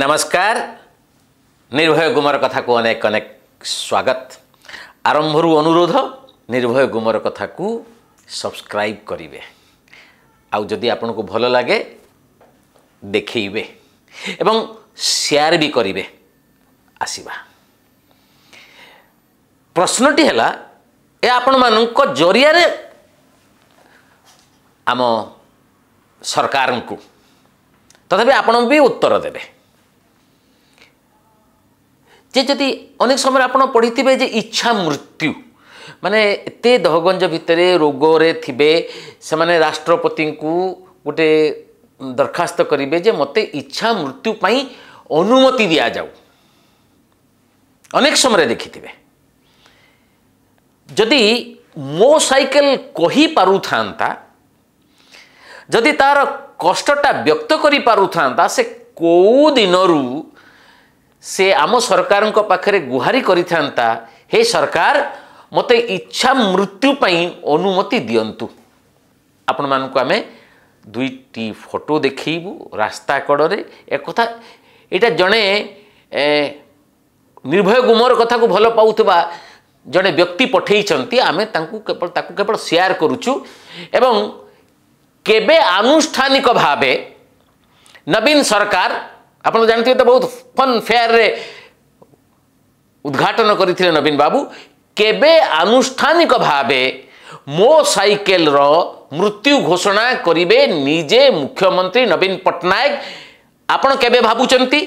ନମସ୍କାର ନିର୍ଭୟ ଗୁମର କଥାକୁ ଅନେକ ଅନେକ ସ୍ୱାଗତ ଆରମ୍ଭରୁ ଅନୁରୋଧ ନିର୍ଭୟ ଗୁମର କଥାକୁ ସବସ୍କ୍ରାଇବ୍ କରିବେ ଆଉ ଯଦି ଆପଣଙ୍କୁ ଭଲ ଲାଗେ ଦେଖେଇବେ ଏବଂ ସେୟାର ବି କରିବେ ଆସିବା ପ୍ରଶ୍ନଟି ହେଲା ଏ ଆପଣମାନଙ୍କ ଜରିଆରେ ଆମ ସରକାରଙ୍କୁ ତଥାପି ଆପଣ ବି ଉତ୍ତର ଦେବେ ଯେ ଯଦି ଅନେକ ସମୟରେ ଆପଣ ପଢ଼ିଥିବେ ଯେ ଇଚ୍ଛା ମୃତ୍ୟୁ ମାନେ ଏତେ ଦହଗଞ୍ଜ ଭିତରେ ରୋଗରେ ଥିବେ ସେମାନେ ରାଷ୍ଟ୍ରପତିଙ୍କୁ ଗୋଟେ ଦରଖାସ୍ତ କରିବେ ଯେ ମୋତେ ଇଚ୍ଛା ମୃତ୍ୟୁ ପାଇଁ ଅନୁମତି ଦିଆଯାଉ ଅନେକ ସମୟରେ ଦେଖିଥିବେ ଯଦି ମୋ ସାଇକେଲ କହିପାରୁଥାନ୍ତା ଯଦି ତା'ର କଷ୍ଟଟା ବ୍ୟକ୍ତ କରିପାରୁଥାନ୍ତା ସେ କେଉଁ ଦିନରୁ ସେ ଆମ ସରକାରଙ୍କ ପାଖରେ ଗୁହାରି କରିଥାନ୍ତା ହେ ସରକାର ମୋତେ ଇଚ୍ଛା ମୃତ୍ୟୁ ପାଇଁ ଅନୁମତି ଦିଅନ୍ତୁ ଆପଣମାନଙ୍କୁ ଆମେ ଦୁଇଟି ଫଟୋ ଦେଖେଇବୁ ରାସ୍ତା କଡ଼ରେ ଏକଥା ଏଇଟା ଜଣେ ନିର୍ଭୟ ଗୁମର କଥାକୁ ଭଲ ପାଉଥିବା ଜଣେ ବ୍ୟକ୍ତି ପଠେଇଛନ୍ତି ଆମେ ତାଙ୍କୁ କେବଳ ତାକୁ କେବଳ ସେୟାର କରୁଛୁ ଏବଂ କେବେ ଆନୁଷ୍ଠାନିକ ଭାବେ ନବୀନ ସରକାର ଆପଣ ଜାଣିଥିବେ ତ ବହୁତ ଫନ୍ ଫେୟାରରେ ଉଦ୍ଘାଟନ କରିଥିଲେ ନବୀନ ବାବୁ କେବେ ଆନୁଷ୍ଠାନିକ ଭାବେ ମୋ ସାଇକେଲର ମୃତ୍ୟୁ ଘୋଷଣା କରିବେ ନିଜେ ମୁଖ୍ୟମନ୍ତ୍ରୀ ନବୀନ ପଟ୍ଟନାୟକ ଆପଣ କେବେ ଭାବୁଛନ୍ତି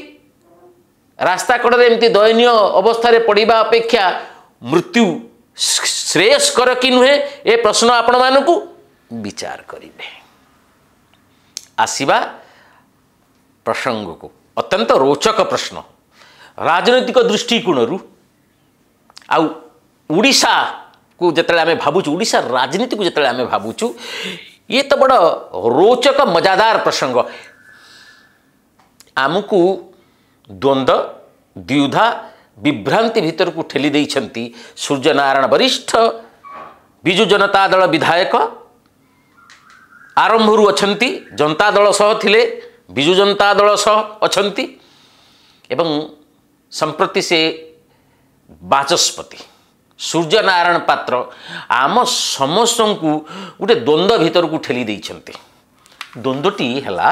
ରାସ୍ତାକଡ଼ରେ ଏମିତି ଦୟନୀୟ ଅବସ୍ଥାରେ ପଡ଼ିବା ଅପେକ୍ଷା ମୃତ୍ୟୁ ଶ୍ରେୟସ୍କର କି ନୁହେଁ ଏ ପ୍ରଶ୍ନ ଆପଣମାନଙ୍କୁ ବିଚାର କରିବେ ଆସିବା ପ୍ରସଙ୍ଗକୁ अत्यन्त रोचक प्रश्न राजनैतिक दृष्टिकोणहरू हामी जति उडिसा राजनीति को जतले हामी भावु इ त बड रोचक मजादार प्रसंग आमुकु द्वन्द द्विुधा विभ्रान्ति भित्र ठेल्दै सूर्य नारायण वरिष्ठ विजु जनता दल विधायक आरम्भरू अहिले जनता दल दलसह थिले ବିଜୁ ଜନତା ଦଳ ସହ ଅଛନ୍ତି ଏବଂ ସମ୍ପ୍ରତି ସେ ବାଚସ୍ପତି ସୂର୍ଯ୍ୟନାରାୟଣ ପାତ୍ର ଆମ ସମସ୍ତଙ୍କୁ ଗୋଟେ ଦ୍ୱନ୍ଦ୍ୱ ଭିତରକୁ ଠେଲି ଦେଇଛନ୍ତି ଦ୍ୱନ୍ଦ୍ୱଟି ହେଲା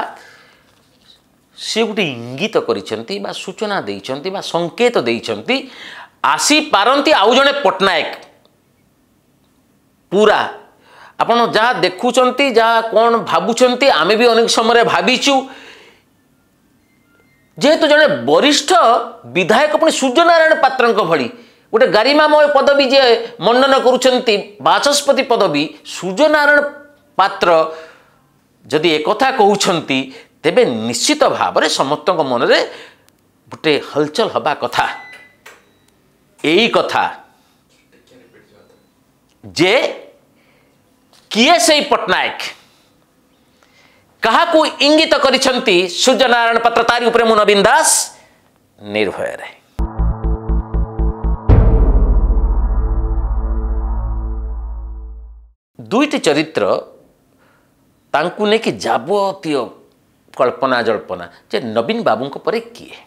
ସେ ଗୋଟେ ଇଙ୍ଗିତ କରିଛନ୍ତି ବା ସୂଚନା ଦେଇଛନ୍ତି ବା ସଙ୍କେତ ଦେଇଛନ୍ତି ଆସିପାରନ୍ତି ଆଉ ଜଣେ ପଟ୍ଟନାୟକ ପୁରା ଆପଣ ଯାହା ଦେଖୁଛନ୍ତି ଯାହା କ'ଣ ଭାବୁଛନ୍ତି ଆମେ ବି ଅନେକ ସମୟରେ ଭାବିଛୁ ଯେହେତୁ ଜଣେ ବରିଷ୍ଠ ବିଧାୟକ ପୁଣି ସୂର୍ଯ୍ୟନାରାୟଣ ପାତ୍ରଙ୍କ ଭଳି ଗୋଟେ ଗାରିମାମୟ ପଦବୀ ଯିଏ ମଣ୍ଡନ କରୁଛନ୍ତି ବାଚସ୍ପତି ପଦବୀ ସୂର୍ଯ୍ୟନାରାୟଣ ପାତ୍ର ଯଦି ଏକଥା କହୁଛନ୍ତି ତେବେ ନିଶ୍ଚିତ ଭାବରେ ସମସ୍ତଙ୍କ ମନରେ ଗୋଟେ ହଲଚଲ ହେବା କଥା ଏଇ କଥା ଯେ କିଏ ସେଇ ପଟ୍ଟନାୟକ କାହାକୁ ଇଙ୍ଗିତ କରିଛନ୍ତି ସୂର୍ଯ୍ୟ ନାରାୟଣ ପାତ୍ର ତାରି ଉପରେ ମୁଁ ନବୀନ ଦାସ ନିର୍ଭୟରେ ଦୁଇଟି ଚରିତ୍ର ତାଙ୍କୁ ନେଇକି ଯାବତୀୟ କଳ୍ପନା ଜଳ୍ପନା ଯେ ନବୀନ ବାବୁଙ୍କ ପରେ କିଏ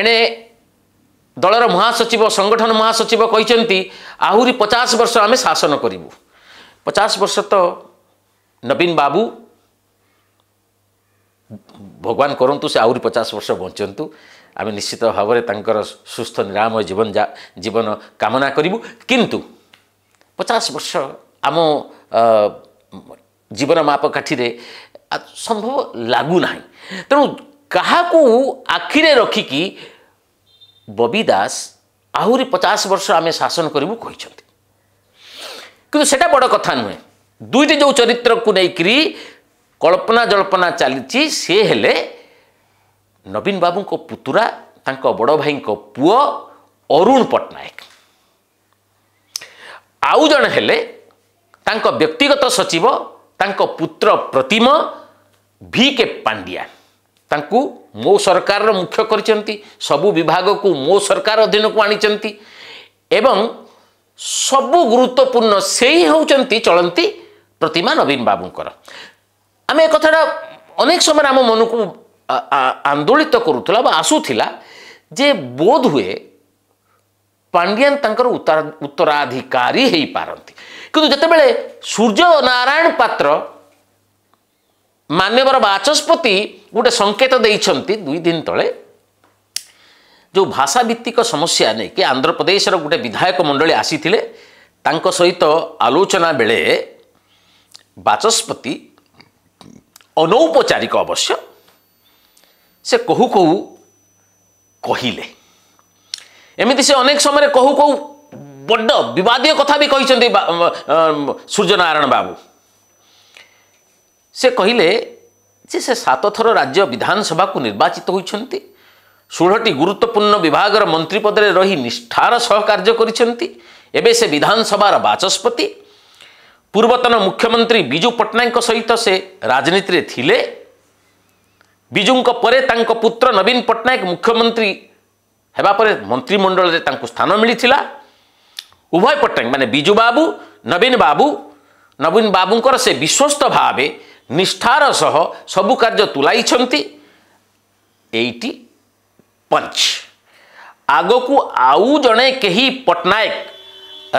ଏଣେ ଦଳର ମହାସଚିବ ସଂଗଠନ ମହାସଚିବ କହିଛନ୍ତି ଆହୁରି ପଚାଶ ବର୍ଷ ଆମେ ଶାସନ କରିବୁ ପଚାଶ ବର୍ଷ ତ ନବୀନ ବାବୁ ଭଗବାନ କରନ୍ତୁ ସେ ଆହୁରି ପଚାଶ ବର୍ଷ ବଞ୍ଚନ୍ତୁ ଆମେ ନିଶ୍ଚିତ ଭାବରେ ତାଙ୍କର ସୁସ୍ଥ ନିରାମୟ ଜୀବନ ଜୀବନ କାମନା କରିବୁ କିନ୍ତୁ ପଚାଶ ବର୍ଷ ଆମ ଜୀବନ ମାପକାଠିରେ ସମ୍ଭବ ଲାଗୁନାହିଁ ତେଣୁ କାହାକୁ ଆଖିରେ ରଖିକି ବବି ଦାସ ଆହୁରି ପଚାଶ ବର୍ଷ ଆମେ ଶାସନ କରିବୁ କହିଛନ୍ତି କିନ୍ତୁ ସେଇଟା ବଡ଼ କଥା ନୁହେଁ ଦୁଇଟି ଯେଉଁ ଚରିତ୍ରକୁ ନେଇକରି କଳ୍ପନା ଜଳ୍ପନା ଚାଲିଛି ସେ ହେଲେ ନବୀନ ବାବୁଙ୍କ ପୁତୁରା ତାଙ୍କ ବଡ଼ ଭାଇଙ୍କ ପୁଅ ଅରୁଣ ପଟ୍ଟନାୟକ ଆଉ ଜଣେ ହେଲେ ତାଙ୍କ ବ୍ୟକ୍ତିଗତ ସଚିବ ତାଙ୍କ ପୁତ୍ର ପ୍ରତିମ ଭି କେ ପାଣ୍ଡିଆ ତାଙ୍କୁ ମୋ ସରକାରର ମୁଖ୍ୟ କରିଛନ୍ତି ସବୁ ବିଭାଗକୁ ମୋ ସରକାର ଅଧୀନକୁ ଆଣିଛନ୍ତି ଏବଂ ସବୁ ଗୁରୁତ୍ୱପୂର୍ଣ୍ଣ ସେଇ ହେଉଛନ୍ତି ଚଳନ୍ତି ପ୍ରତିମା ନବୀନ ବାବୁଙ୍କର ଆମେ ଏ କଥାଟା ଅନେକ ସମୟରେ ଆମ ମନକୁ ଆନ୍ଦୋଳିତ କରୁଥିଲା ବା ଆସୁଥିଲା ଯେ ବୋଧ ହୁଏ ପାଣ୍ଡିଆନ ତାଙ୍କର ଉତ୍ତରାଧିକାରୀ ହୋଇପାରନ୍ତି କିନ୍ତୁ ଯେତେବେଳେ ସୂର୍ଯ୍ୟ ନାରାୟଣ ପାତ୍ର ମାନ୍ୟବର ବାଚସ୍ପତି ଗୋଟେ ସଂକେତ ଦେଇଛନ୍ତି ଦୁଇ ଦିନ ତଳେ ଯେଉଁ ଭାଷା ଭିତ୍ତିକ ସମସ୍ୟା ନେଇକି ଆନ୍ଧ୍ରପ୍ରଦେଶର ଗୋଟେ ବିଧାୟକ ମଣ୍ଡଳୀ ଆସିଥିଲେ ତାଙ୍କ ସହିତ ଆଲୋଚନା ବେଳେ ବାଚସ୍ପତି ଅନୌପଚାରିକ ଅବଶ୍ୟ ସେ କହୁ କହୁ କହିଲେ ଏମିତି ସେ ଅନେକ ସମୟରେ କହୁ କହୁ ବଡ଼ ବିବାଦୀୟ କଥା ବି କହିଛନ୍ତି ସୂର୍ଯ୍ୟ ନାରାୟଣ ବାବୁ ସେ କହିଲେ ଯେ ସେ ସାତ ଥର ରାଜ୍ୟ ବିଧାନସଭାକୁ ନିର୍ବାଚିତ ହୋଇଛନ୍ତି ଷୋହଳଟି ଗୁରୁତ୍ୱପୂର୍ଣ୍ଣ ବିଭାଗର ମନ୍ତ୍ରୀ ପଦରେ ରହି ନିଷ୍ଠାର ସହ କାର୍ଯ୍ୟ କରିଛନ୍ତି ଏବେ ସେ ବିଧାନସଭାର ବାଚସ୍ପତି ପୂର୍ବତନ ମୁଖ୍ୟମନ୍ତ୍ରୀ ବିଜୁ ପଟ୍ଟନାୟକଙ୍କ ସହିତ ସେ ରାଜନୀତିରେ ଥିଲେ ବିଜୁଙ୍କ ପରେ ତାଙ୍କ ପୁତ୍ର ନବୀନ ପଟ୍ଟନାୟକ ମୁଖ୍ୟମନ୍ତ୍ରୀ ହେବା ପରେ ମନ୍ତ୍ରିମଣ୍ଡଳରେ ତାଙ୍କୁ ସ୍ଥାନ ମିଳିଥିଲା ଉଭୟ ପଟ୍ଟନାୟକ ମାନେ ବିଜୁ ବାବୁ ନବୀନ ବାବୁ ନବୀନ ବାବୁଙ୍କର ସେ ବିଶ୍ୱସ୍ତ ଭାବେ ନିଷ୍ଠାର ସହ ସବୁ କାର୍ଯ୍ୟ ତୁଲାଇଛନ୍ତି ଏଇଟି ପଞ୍ଚ ଆଗକୁ ଆଉ ଜଣେ କେହି ପଟ୍ଟନାୟକ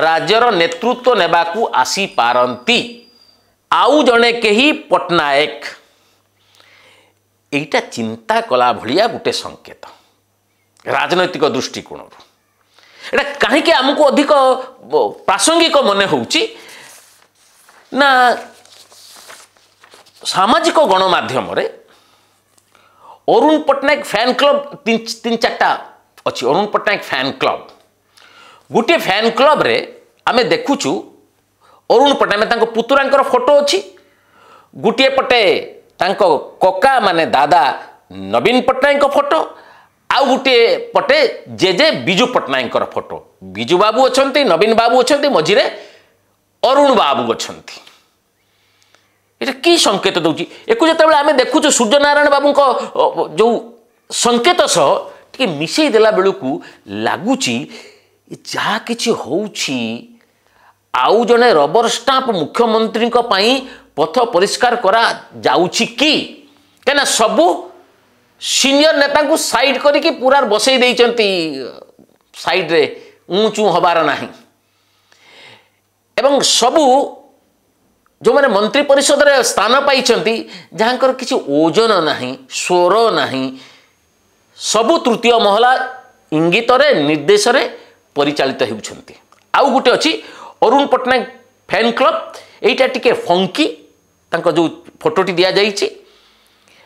ରାଜ୍ୟର ନେତୃତ୍ୱ ନେବାକୁ ଆସିପାରନ୍ତି ଆଉ ଜଣେ କେହି ପଟ୍ଟନାୟକ ଏଇଟା ଚିନ୍ତା କଲା ଭଳିଆ ଗୋଟେ ସଙ୍କେତ ରାଜନୈତିକ ଦୃଷ୍ଟିକୋଣରୁ ଏଇଟା କାହିଁକି ଆମକୁ ଅଧିକ ପ୍ରାସଙ୍ଗିକ ମନେ ହେଉଛି ନା ସାମାଜିକ ଗଣମାଧ୍ୟମରେ ଅରୁଣ ପଟ୍ଟନାୟକ ଫ୍ୟାନ୍ କ୍ଲବ୍ ତିନି ଚାରିଟା ଅଛି ଅରୁଣ ପଟ୍ଟନାୟକ ଫ୍ୟାନ୍ କ୍ଲବ୍ ଗୋଟିଏ ଫ୍ୟାନ୍ କ୍ଲବ୍ରେ ଆମେ ଦେଖୁଛୁ ଅରୁଣ ପଟ୍ଟନାୟକ ତାଙ୍କ ପୁତୁରାଙ୍କର ଫଟୋ ଅଛି ଗୋଟିଏ ପଟେ ତାଙ୍କ କକା ମାନେ ଦାଦା ନବୀନ ପଟ୍ଟନାୟକଙ୍କ ଫଟୋ ଆଉ ଗୋଟିଏ ପଟେ ଜେଜେ ବିଜୁ ପଟ୍ଟନାୟକଙ୍କର ଫଟୋ ବିଜୁ ବାବୁ ଅଛନ୍ତି ନବୀନ ବାବୁ ଅଛନ୍ତି ମଝିରେ ଅରୁଣ ବାବୁ ଅଛନ୍ତି এটা কি সংকেত দেউছি একু যেতবে আমি দেখুছু সূর্যনারায়ণ বাবুঙ্ক যে সংকেত সহ টিকি মিশাই দেলা বেড়ে লাগুচি ଯାହା କିଛି ହେଉଛି ଆଉ ଜଣେ ରବର ଷ୍ଟାମ୍ପ ମୁଖ୍ୟମନ୍ତ୍ରୀଙ୍କ ପାଇଁ ପଥ ପରିଷ୍କାର କରାଯାଉଛି କି କାହିଁକିନା ସବୁ ସିନିୟର ନେତାଙ୍କୁ ସାଇଡ଼ କରିକି ପୁରା ବସେଇ ଦେଇଛନ୍ତି ସାଇଡ଼ରେ ଉଁଚୁ ହେବାର ନାହିଁ ଏବଂ ସବୁ ଯେଉଁମାନେ ମନ୍ତ୍ରୀ ପରିଷଦରେ ସ୍ଥାନ ପାଇଛନ୍ତି ଯାହାଙ୍କର କିଛି ଓଜନ ନାହିଁ ସ୍ୱର ନାହିଁ ସବୁ ତୃତୀୟ ମହଲା ଇଙ୍ଗିତରେ ନିର୍ଦ୍ଦେଶରେ ପରିଚାଳିତ ହେଉଛନ୍ତି ଆଉ ଗୋଟେ ଅଛି ଅରୁଣ ପଟ୍ଟନାୟକ ଫ୍ୟାନ୍ କ୍ଲବ୍ ଏଇଟା ଟିକେ ଫଙ୍କି ତାଙ୍କ ଯେଉଁ ଫଟୋଟି ଦିଆଯାଇଛି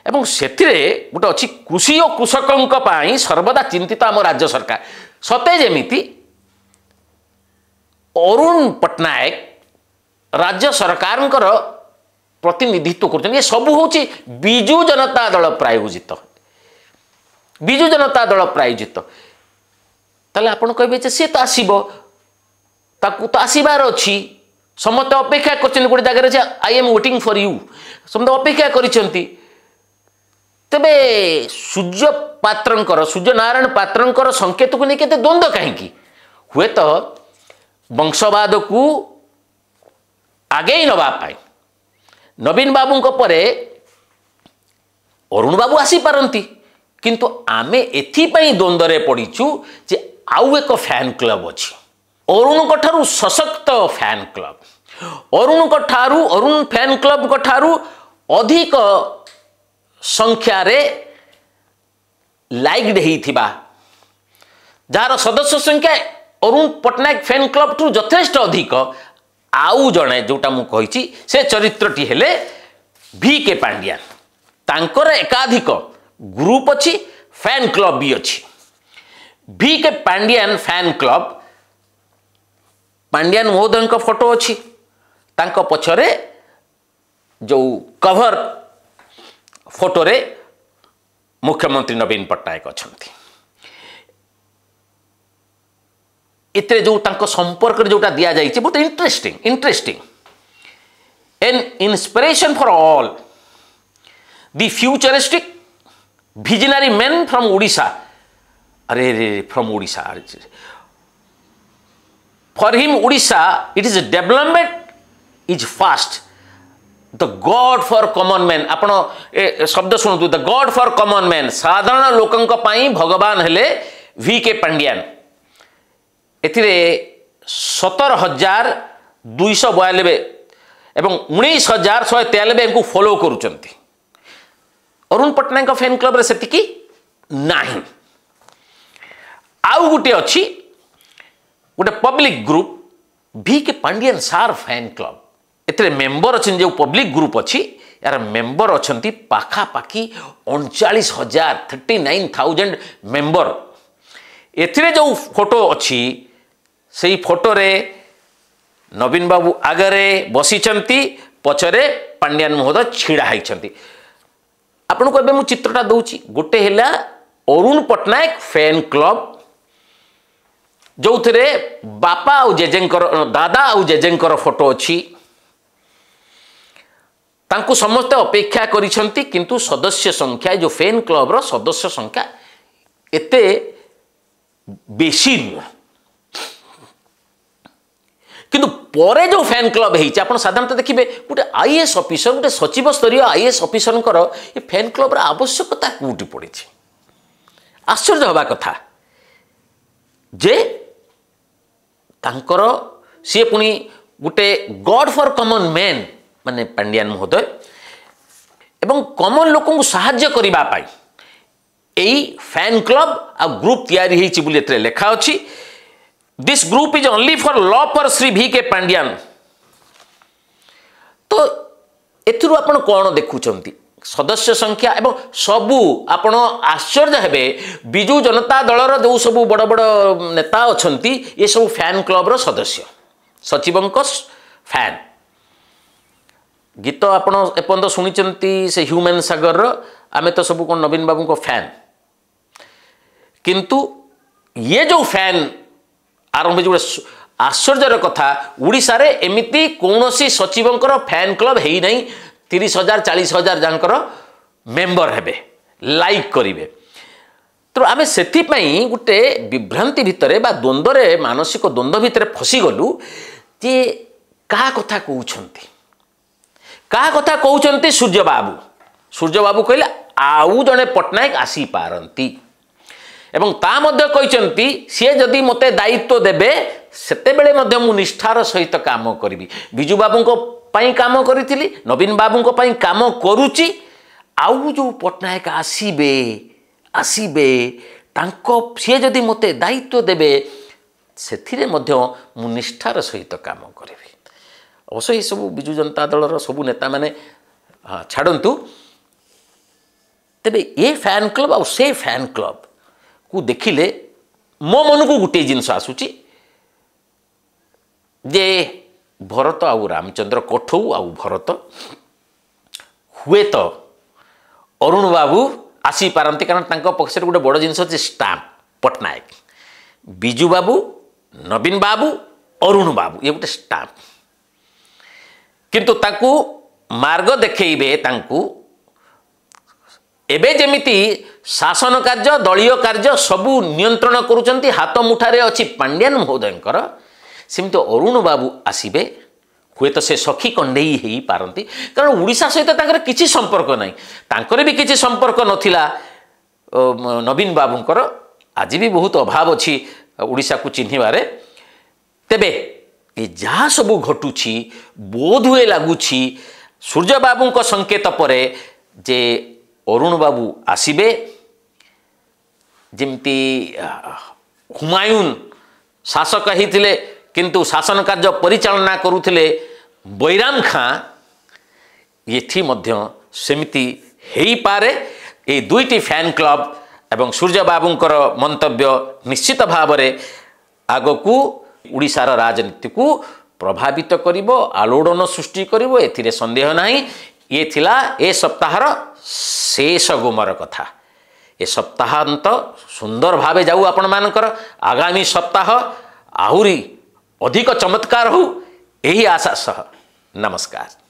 ଏବଂ ସେଥିରେ ଗୋଟେ ଅଛି କୃଷି ଓ କୃଷକଙ୍କ ପାଇଁ ସର୍ବଦା ଚିନ୍ତିତ ଆମ ରାଜ୍ୟ ସରକାର ସତେ ଯେମିତି ଅରୁଣ ପଟ୍ଟନାୟକ ରାଜ୍ୟ ସରକାରଙ୍କର ପ୍ରତିନିଧିତ୍ୱ କରୁଛନ୍ତି ଏ ସବୁ ହେଉଛି ବିଜୁ ଜନତା ଦଳ ପ୍ରାୟୋଜିତ ବିଜୁ ଜନତା ଦଳ ପ୍ରାୟୋଜିତ ତାହେଲେ ଆପଣ କହିବେ ଯେ ସିଏ ତ ଆସିବ ତାକୁ ତ ଆସିବାର ଅଛି ସମସ୍ତେ ଅପେକ୍ଷା କରିଛନ୍ତି ଗୋଟେ ଜାଗାରେ ଯେ I am waiting for you ସମସ୍ତେ ଅପେକ୍ଷା କରିଛନ୍ତି ତେବେ ସୂର୍ଯ୍ୟ ପାତ୍ରଙ୍କର ସୂର୍ଯ୍ୟନାରାୟଣ ପାତ୍ରଙ୍କର ସଂକେତକୁ ନେଇ କେତେ ଦ୍ୱନ୍ଦ୍ୱ କାହିଁକି ହୁଏତ ବଂଶବାଦକୁ ଆଗେଇ ନେବା ପାଇଁ ନବୀନ ବାବୁଙ୍କ ପରେ ଅରୁଣ ବାବୁ ଆସିପାରନ୍ତି କିନ୍ତୁ ଆମେ ଏଥିପାଇଁ ଦ୍ୱନ୍ଦ୍ୱରେ ପଡ଼ିଛୁ ଯେ ଆଉ ଏକ ଫ୍ୟାନ୍ କ୍ଲବ୍ ଅଛି ଅରୁଣଙ୍କ ଠାରୁ ସଶକ୍ତ ଫ୍ୟାନ୍ କ୍ଲବ୍ ଅରୁଣଙ୍କ ଠାରୁ ଅରୁଣ ଫ୍ୟାନ୍ କ୍ଲବ୍ଙ୍କ ଠାରୁ ଅଧିକ ସଂଖ୍ୟାରେ ଲାଇକ୍ଡ ହେଇଥିବା ଯାହାର ସଦସ୍ୟ ସଂଖ୍ୟା ଅରୁଣ ପଟ୍ଟନାୟକ ଫ୍ୟାନ୍ କ୍ଲବ୍ଠୁ ଯଥେଷ୍ଟ ଅଧିକ ଆଉ ଜଣେ ଯେଉଁଟା ମୁଁ କହିଛି ସେ ଚରିତ୍ରଟି ହେଲେ ଭି କେ ପାଣ୍ଡିଆନ ତାଙ୍କର ଏକାଧିକ ଗ୍ରୁପ୍ ଅଛି ଫ୍ୟାନ୍ କ୍ଲବ୍ ବି ଅଛି भी के पांडियन फैन क्लब पांडियान महोदय फोटो अच्छी पचरे जो कवर फोटो रे मुख्यमंत्री नवीन पट्टनायक अच्छा इतने जो संपर्क जो दि जाए बहुत interesting interesting an inspiration for all the futuristic visionary men from Odisha अरे रे from Orissa for him Orissa it is development is fast the god for common man आप शब्द शुणु the god for common man साधारण लोकों भगवान हेले वी के पांडियान एतर सतर हजार दुईश बयानबे एवं उन्नीस हजार शहे तेयानबे फॉलो करुँच अरुण पट्टनायक फैन क्लब से ना ଆଉ ଗୋଟିଏ ଅଛି गोटे ପବ୍ଲିକ୍ ଗ୍ରୁପ୍ भि के पांडियान सार फैन क्लब ଏଥିରେ ମେମ୍ବର ଅଛନ୍ତି ଯେଉଁ ପବ୍ଲିକ୍ ଗ୍ରୁପ୍ ଅଛି ଏହାର ମେମ୍ବର ଅଛନ୍ତି ପାଖାପାଖି ଅଣଚାଳିଶ ହଜାର ଥାର୍ଟି ନାଇନ୍ ଥାଉଜେଣ୍ଡ ମେମ୍ବର ଏଥିରେ ଯେଉଁ ଫଟୋ ଅଛି ସେଇ ଫଟୋରେ ନବୀନ ବାବୁ ଆଗରେ ବସିଛନ୍ତି ପଛରେ ପାଣ୍ଡିଆନ ମହୋଦୟ ଛିଡ଼ା ହୋଇଛନ୍ତି ଆପଣଙ୍କୁ ଏବେ ମୁଁ ଚିତ୍ରଟା ଦେଉଛି ଗୋଟେ ହେଲା ଅରୁଣ ପଟ୍ଟନାୟକ ଫ୍ୟାନ୍ କ୍ଲବ୍ ଯେଉଁଥିରେ ବାପା ଆଉ ଜେଜେଙ୍କର ଦାଦା ଆଉ ଜେଜେଙ୍କର ଫଟୋ ଅଛି ତାଙ୍କୁ ସମସ୍ତେ ଅପେକ୍ଷା କରିଛନ୍ତି କିନ୍ତୁ ସଦସ୍ୟ ସଂଖ୍ୟା ଯେଉଁ ଫେନ୍ କ୍ଲବ୍ର ସଦସ୍ୟ ସଂଖ୍ୟା ଏତେ ବେଶୀ ନୁହଁ କିନ୍ତୁ ପରେ ଯେଉଁ ଫ୍ୟାନ୍ କ୍ଲବ୍ ହେଇଛି ଆପଣ ସାଧାରଣତଃ ଦେଖିବେ ଗୋଟେ ଆଇଏଏସ୍ ଅଫିସର ଗୋଟେ ସଚିବ ସ୍ତରୀୟ ଆଇଏଏସ୍ ଅଫିସରଙ୍କର ଏ ଫ୍ୟାନ୍ କ୍ଲବ୍ର ଆବଶ୍ୟକତା କେଉଁଠି ପଡ଼ିଛି ଆଶ୍ଚର୍ଯ୍ୟ ହେବା କଥା ଯେ ତାଙ୍କର ସିଏ ପୁଣି ଗୋଟେ ଗଡ଼୍ ଫର୍ କମନ୍ ମେନ୍ ମାନେ ପାଣ୍ଡିଆନ ମହୋଦୟ ଏବଂ କମନ୍ ଲୋକଙ୍କୁ ସାହାଯ୍ୟ କରିବା ପାଇଁ ଏଇ ଫ୍ୟାନ୍ କ୍ଲବ୍ ଆଉ ଗ୍ରୁପ୍ ତିଆରି ହେଇଛି ବୋଲି ଏଥିରେ ଲେଖା ଅଛି this group is only for ଲ for Shri V K Pandian ତ ଏଥିରୁ ଆପଣ କ'ଣ ଦେଖୁଛନ୍ତି ସଦସ୍ୟ ସଂଖ୍ୟା ଏବଂ ସବୁ ଆପଣ ଆଶ୍ଚର୍ଯ୍ୟ ହେବେ ବିଜୁ ଜନତା ଦଳର ଯେଉଁ ସବୁ ବଡ଼ ବଡ଼ ନେତା ଅଛନ୍ତି ଏସବୁ ଫ୍ୟାନ୍ କ୍ଲବ୍ର ସଦସ୍ୟ ସଚିବଙ୍କ ଫ୍ୟାନ୍ ଗୀତ ଆପଣ ଏପର୍ଯ୍ୟନ୍ତ ଶୁଣିଛନ୍ତି ସେ ହ୍ୟୁମାନ ସାଗରର ଆମେ ତ ସବୁ କ'ଣ ନବୀନ ବାବୁଙ୍କ ଫ୍ୟାନ୍ କିନ୍ତୁ ଇଏ ଯେଉଁ ଫ୍ୟାନ୍ ଆରମ୍ଭ ହେଇଛି ଗୋଟେ ଆଶ୍ଚର୍ଯ୍ୟର କଥା ଓଡ଼ିଶାରେ ଏମିତି କୌଣସି ସଚିବଙ୍କର ଫ୍ୟାନ୍ କ୍ଲବ୍ ହେଇନାହିଁ তিরিশ হাজার চালিশ হাজার যাঙ্কর মেম্বর হেবে লাইক করিবে ତେଣୁ ଆମେ ସେଥିପାଇଁ ଗୋଟେ ବିଭ୍ରାନ୍ତି ଭିତରେ ବା ଦ୍ୱନ୍ଦ୍ୱରେ ମାନସିକ ଦ୍ୱନ୍ଦ୍ୱ ଭିତରେ ଫସିଗଲୁ ଯେ କାହା କଥା କହୁଛନ୍ତି କାହା କଥା କହୁଛନ୍ତି ସୂର୍ଯ୍ୟବାବୁ ସୂର୍ଯ୍ୟବାବୁ କହିଲେ ଆଉ ଜଣେ ପଟ୍ଟନାୟକ ଆସିପାରନ୍ତି ଏବଂ ତା ମଧ୍ୟ କହିଛନ୍ତି ସିଏ ଯଦି ମୋତେ ଦାୟିତ୍ୱ ଦେବେ ସେତେବେଳେ ମଧ୍ୟ ମୁଁ ନିଷ୍ଠାର ସହିତ କାମ କରିବି ବିଜୁବାବୁଙ୍କ ପାଇଁ କାମ କରିଥିଲି ନବୀନ ବାବୁଙ୍କ ପାଇଁ କାମ କରୁଛି ଆଉ ଯେଉଁ ପଟ୍ଟନାୟକ ଆସିବେ ଆସିବେ ତାଙ୍କ ସିଏ ଯଦି ମୋତେ ଦାୟିତ୍ୱ ଦେବେ ସେଥିରେ ମଧ୍ୟ ମୁଁ ନିଷ୍ଠାର ସହିତ କାମ କରିବି ଅବଶ୍ୟ ଏସବୁ ବିଜୁ ଜନତା ଦଳର ସବୁ ନେତାମାନେ ଛାଡ଼ନ୍ତୁ ତେବେ ଏ ଫ୍ୟାନ୍ କ୍ଲବ୍ ଆଉ ସେ ଫ୍ୟାନ୍ କ୍ଲବ୍କୁ ଦେଖିଲେ ମୋ ମନକୁ ଗୋଟିଏ ଜିନିଷ ଆସୁଛି ଯେ ଭରତ ଆଉ ରାମଚନ୍ଦ୍ର କଠଉ ଆଉ ଭରତ ହୁଏତ ଅରୁଣ ବାବୁ ଆସିପାରନ୍ତି କାରଣ ତାଙ୍କ ପକ୍ଷରେ ଗୋଟେ ବଡ଼ ଜିନିଷ ଅଛି ଷ୍ଟାମ୍ପ ପଟ୍ଟନାୟକ ବିଜୁ ବାବୁ ନବୀନ ବାବୁ ଅରୁଣ ବାବୁ ଇଏ ଗୋଟେ ଷ୍ଟାମ୍ପ କିନ୍ତୁ ତାକୁ ମାର୍ଗ ଦେଖେଇବେ ତାଙ୍କୁ ଏବେ ଯେମିତି ଶାସନ କାର୍ଯ୍ୟ ଦଳୀୟ କାର୍ଯ୍ୟ ସବୁ ନିୟନ୍ତ୍ରଣ କରୁଛନ୍ତି ହାତ ମୁଠାରେ ଅଛି ପାଣ୍ଡିଆନ ମହୋଦୟଙ୍କର ସେମିତି ଅରୁଣ ବାବୁ ଆସିବେ ହୁଏତ ସେ ସଖୀ କଣ୍ଢେଇ ହେଇପାରନ୍ତି କାରଣ ଓଡ଼ିଶା ସହିତ ତାଙ୍କର କିଛି ସମ୍ପର୍କ ନାହିଁ ତାଙ୍କର ବି କିଛି ସମ୍ପର୍କ ନଥିଲା ନବୀନ ବାବୁଙ୍କର ଆଜି ବି ବହୁତ ଅଭାବ ଅଛି ଓଡ଼ିଶାକୁ ଚିହ୍ନିବାରେ ତେବେ ଏ ଯାହା ସବୁ ଘଟୁଛି ବୋଧହୁଏ ଲାଗୁଛି ସୂର୍ଯ୍ୟ ବାବୁଙ୍କ ସଙ୍କେତ ପରେ ଯେ ଅରୁଣ ବାବୁ ଆସିବେ ଯେମିତି ହୁମାୟୁନ ଶାସକ ହେଇଥିଲେ କିନ୍ତୁ ଶାସନ କାର୍ଯ୍ୟ ପରିଚାଳନା କରୁଥିଲେ ବୈରାମ ଖାଁ ଏଠି ମଧ୍ୟ ସେମିତି ହେଇପାରେ ଏଇ ଦୁଇଟି ଫ୍ୟାନ୍ କ୍ଲବ୍ ଏବଂ ସୂର୍ଯ୍ୟବାବୁଙ୍କର ମନ୍ତବ୍ୟ ନିଶ୍ଚିତ ଭାବରେ ଆଗକୁ ଓଡ଼ିଶାର ରାଜନୀତିକୁ ପ୍ରଭାବିତ କରିବ ଆଲୋଡ଼ନ ସୃଷ୍ଟି କରିବ ଏଥିରେ ସନ୍ଦେହ ନାହିଁ ଇଏ ଥିଲା ଏ ସପ୍ତାହର ଶେଷ ଗୁମର କଥା ଏ ସପ୍ତାହାନ୍ତ ସୁନ୍ଦର ଭାବେ ଯାଉ ଆପଣମାନଙ୍କର ଆଗାମୀ ସପ୍ତାହ ଆହୁରି अधिक चमत्कार हो यही आशा सह नमस्कार